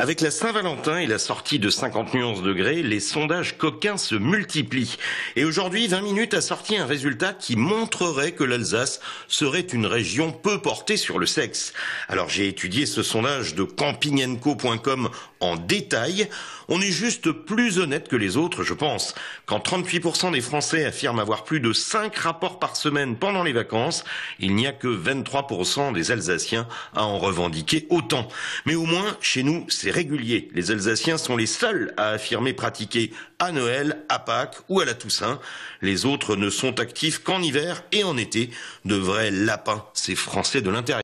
Avec la Saint-Valentin et la sortie de 50 nuances degrés, les sondages coquins se multiplient. Et aujourd'hui, 20 minutes a sorti un résultat qui montrerait que l'Alsace serait une région peu portée sur le sexe. Alors j'ai étudié ce sondage de Campignanco.com en détail. On est juste plus honnête que les autres, je pense. Quand 38% des Français affirment avoir plus de 5 rapports par semaine pendant les vacances, il n'y a que 23% des Alsaciens à en revendiquer autant. Mais au moins, chez nous, c'est les Alsaciens sont les seuls à affirmer pratiquer à Noël, à Pâques ou à la Toussaint. Les autres ne sont actifs qu'en hiver et en été. De vrais lapins, ces Français de l'intérieur.